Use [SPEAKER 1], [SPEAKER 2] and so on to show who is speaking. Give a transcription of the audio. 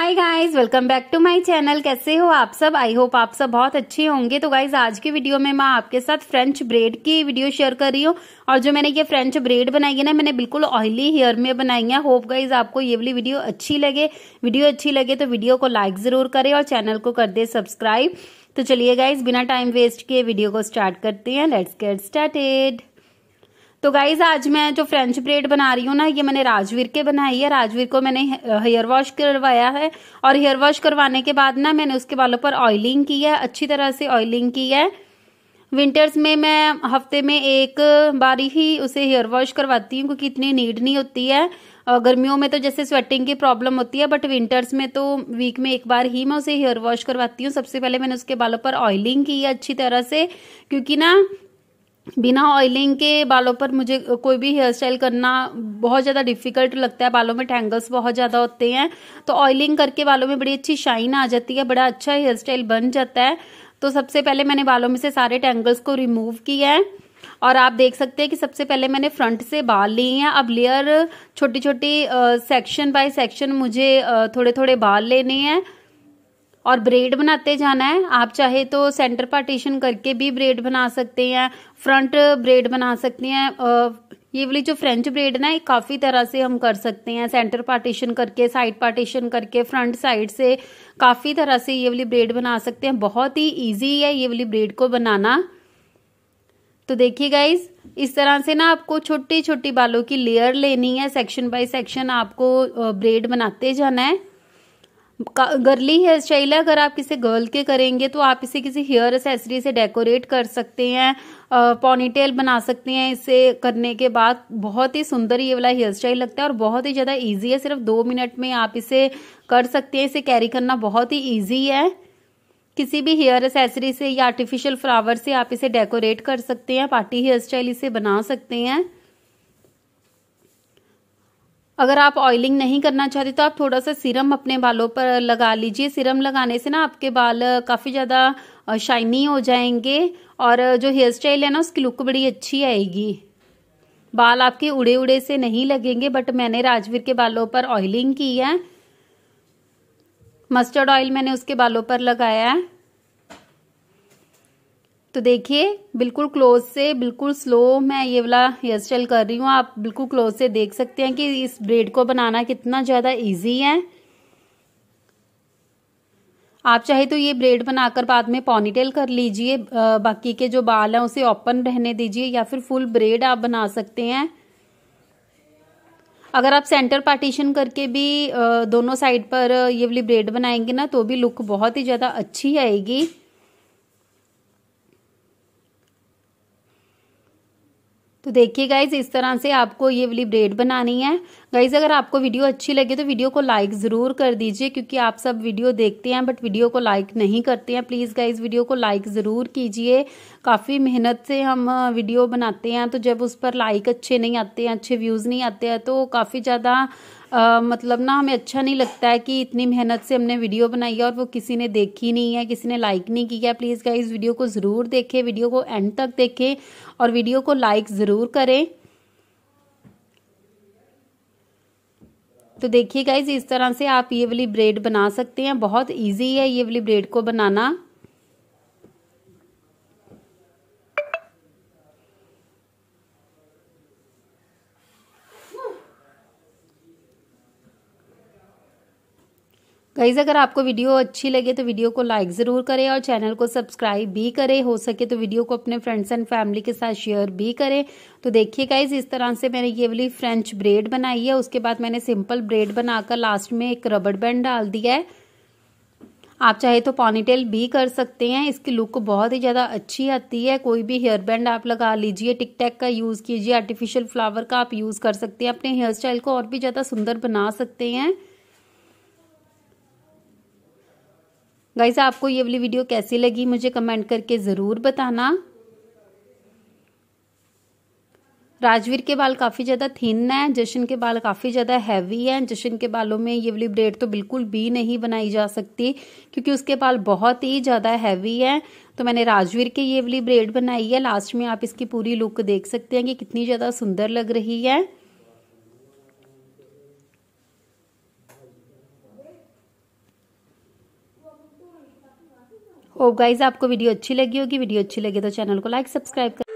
[SPEAKER 1] hi guys welcome back to my channel कैसे हो आप सब आई होप आप सब बहुत अच्छे होंगे तो गाइस आज की वीडियो में मैं आपके साथ फ्रेंच ब्रेड की वीडियो शेयर कर रही हूँ और जो मैंने ये फ्रेंच ब्रेड बनाई है ना मैंने बिल्कुल ऑयली हेयर में बनाई है होप गाइज आपको ये वाली वीडियो अच्छी लगे वीडियो अच्छी लगे तो वीडियो को लाइक ज़रूर करे और चैनल को कर दे सब्सक्राइब तो चलिए गाइज बिना टाइम वेस्ट किए वीडियो को स्टार्ट करते हैं लेट्स गेट स्टार्टेड तो गाइज आज मैं जो फ्रेंच ब्रेड बना रही हूँ ना ये मैंने राजवीर के बनाई है राजवीर को मैंने हेयर वॉश uh, करवाया है और हेयर वॉश करवाने के बाद ना मैंने उसके बालों पर ऑयलिंग की है अच्छी तरह से ऑयलिंग की है विंटर्स में मैं हफ्ते में एक बार ही उसे हेयर वॉश करवाती हूँ क्योंकि इतनी नीड नहीं होती है गर्मियों में तो जैसे स्वेटिंग की प्रॉब्लम होती है बट विंटर्स में तो वीक में एक बार ही मैं उसे हेयर वॉश करवाती हूँ सबसे पहले मैंने उसके बालों पर ऑयलिंग की है अच्छी तरह से क्योंकि ना बिना ऑयलिंग के बालों पर मुझे कोई भी हेयर स्टाइल करना बहुत ज़्यादा डिफिकल्ट लगता है बालों में टैंगल्स बहुत ज़्यादा होते हैं तो ऑयलिंग करके बालों में बड़ी अच्छी शाइन आ जाती है बड़ा अच्छा हेयर स्टाइल बन जाता है तो सबसे पहले मैंने बालों में से सारे टैंगल्स को रिमूव किया है और आप देख सकते हैं कि सबसे पहले मैंने फ्रंट से बाल लिए हैं अब लेयर छोटी छोटी सेक्शन बाय सेक्शन मुझे थोड़े थोड़े बाल लेने हैं और ब्रेड बनाते जाना है आप चाहे तो सेंटर पार्टीशन करके भी ब्रेड बना सकते हैं फ्रंट ब्रेड बना सकते हैं ये वाली जो फ्रेंच ब्रेड ना ये काफ़ी तरह से हम कर सकते हैं सेंटर पार्टीशन करके साइड पार्टीशन करके फ्रंट साइड से काफ़ी तरह से ये वाली ब्रेड बना सकते हैं बहुत ही ईजी है ये वाली ब्रेड को बनाना तो देखिए गाइज इस तरह से ना आपको छोटी छोटी बालों की लेयर लेनी है सेक्शन बाय सेक्शन आपको ब्रेड बनाते जाना है गर्ली हेयर स्टाइल है अगर आप किसी गर्ल के करेंगे तो आप इसे किसी हेयर एसेसरी से डेकोरेट कर सकते हैं पॉनीटेल बना सकते हैं इसे करने के बाद बहुत ही सुंदर ये वाला हेयर स्टाइल लगता है और बहुत ही ज़्यादा ईजी है सिर्फ दो मिनट में आप इसे कर सकते हैं इसे कैरी करना बहुत ही ईजी है किसी भी हेयर एसेसरी से या आर्टिफिशियल फ्लावर से आप इसे डेकोरेट कर सकते हैं पार्टी हेयर स्टाइल इसे बना सकते हैं अगर आप ऑयलिंग नहीं करना चाहते तो आप थोड़ा सा सीरम अपने बालों पर लगा लीजिए सीरम लगाने से ना आपके बाल काफ़ी ज़्यादा शाइनी हो जाएंगे और जो हेयर स्टाइल है ना उसकी लुक बड़ी अच्छी आएगी बाल आपके उड़े उड़े से नहीं लगेंगे बट मैंने राजवीर के बालों पर ऑयलिंग की है मस्टर्ड ऑयल मैंने उसके बालों पर लगाया है तो देखिए बिल्कुल क्लोज से बिल्कुल स्लो मैं ये वाला हेयर स्टाइल कर रही हूँ आप बिल्कुल क्लोज से देख सकते हैं कि इस ब्रेड को बनाना कितना ज़्यादा इजी है आप चाहे तो ये ब्रेड बनाकर बाद में पॉनीटेल कर लीजिए बाकी के जो बाल हैं उसे ओपन रहने दीजिए या फिर फुल ब्रेड आप बना सकते हैं अगर आप सेंटर पार्टीशन करके भी दोनों साइड पर ये वाली ब्रेड बनाएंगे ना तो भी लुक बहुत ही ज़्यादा अच्छी आएगी तो देखिए गाइज इस तरह से आपको ये वाली ब्रेड बनानी है गाइज अगर आपको वीडियो अच्छी लगे तो वीडियो को लाइक ज़रूर कर दीजिए क्योंकि आप सब वीडियो देखते हैं बट वीडियो को लाइक नहीं करते हैं प्लीज़ गाइज वीडियो को लाइक ज़रूर कीजिए काफ़ी मेहनत से हम वीडियो बनाते हैं तो जब उस पर लाइक अच्छे नहीं आते हैं अच्छे व्यूज़ नहीं आते हैं तो काफ़ी ज़्यादा आ, मतलब ना हमें अच्छा नहीं लगता है कि इतनी मेहनत से हमने वीडियो बनाई है और वो किसी ने देखी नहीं है किसी ने लाइक नहीं किया प्लीज़ गाइज वीडियो को ज़रूर देखें वीडियो को एंड तक देखें और वीडियो को लाइक ज़रूर करें तो देखिए गाइज इस तरह से आप ये वाली ब्रेड बना सकते हैं बहुत ईजी है ये वाली ब्रेड को बनाना गाइज अगर आपको वीडियो अच्छी लगे तो वीडियो को लाइक ज़रूर करें और चैनल को सब्सक्राइब भी करें हो सके तो वीडियो को अपने फ्रेंड्स एंड फैमिली के साथ शेयर भी करें तो देखिए गाइज इस तरह से मैंने ये वाली फ्रेंच ब्रेड बनाई है उसके बाद मैंने सिंपल ब्रेड बनाकर लास्ट में एक रबड़ बैंड डाल दिया है आप चाहे तो पॉनीटेल भी कर सकते हैं इसकी लुक बहुत ही ज़्यादा अच्छी आती है कोई भी हेयर बैंड आप लगा लीजिए टिक टैक का यूज़ कीजिए आर्टिफिशियल फ्लावर का आप यूज़ कर सकते हैं अपने हेयर स्टाइल को और भी ज़्यादा सुंदर बना सकते हैं गाइस आपको ये वाली वीडियो कैसी लगी मुझे कमेंट करके ज़रूर बताना राजवीर के बाल काफ़ी ज़्यादा थिन हैं जशन के बाल काफ़ी ज़्यादा हैवी हैं जशन के बालों में ये वाली ब्रेड तो बिल्कुल भी नहीं बनाई जा सकती क्योंकि उसके बाल बहुत ही ज़्यादा हैवी हैं तो मैंने राजवीर के ये वाली ब्रेड बनाई है लास्ट में आप इसकी पूरी लुक देख सकते हैं कि कितनी ज़्यादा सुंदर लग रही है ओ oh, गाइज आपको वीडियो अच्छी लगी होगी वीडियो अच्छी लगी तो चैनल को लाइक सब्सक्राइब कर